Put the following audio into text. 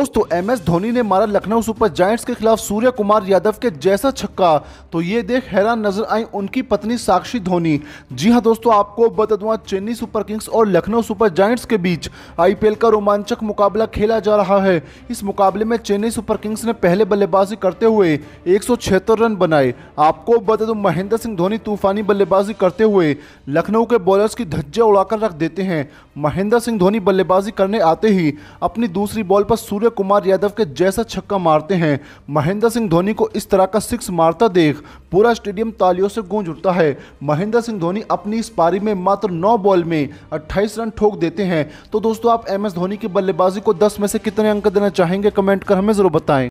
दोस्तों तो एमएस धोनी ने मारा लखनऊ सुपर जायंट्स के खिलाफ सूर्य कुमार यादव के जैसा छक्का तो ये देख हैरान नजर आई उनकी पत्नी साक्षी धोनी जी हां दोस्तों आपको बता दूं चेन्नई सुपर किंग्स और लखनऊ सुपर जायंट्स के बीच आईपीएल का रोमांचक मुकाबला खेला जा रहा है इस मुकाबले में चेन्नई सुपर किंग्स ने पहले बल्लेबाजी करते हुए एक रन बनाए आपको बता दूं महेंद्र सिंह धोनी तूफानी बल्लेबाजी करते हुए लखनऊ के बॉलर्स की धज्जा उड़ाकर रख देते हैं महेंद्र सिंह धोनी बल्लेबाजी करने आते ही अपनी दूसरी बॉल पर सूर्य सूर्य कुमार यादव के जैसा छक्का मारते हैं महेंद्र सिंह धोनी को इस तरह का सिक्स मारता देख पूरा स्टेडियम तालियों से गूंज उठता है महेंद्र सिंह धोनी अपनी इस पारी में मात्र नौ बॉल में अट्ठाईस रन ठोक देते हैं तो दोस्तों आप एम धोनी की बल्लेबाजी को दस में से कितने अंक देना चाहेंगे कमेंट कर हमें जरूर बताएं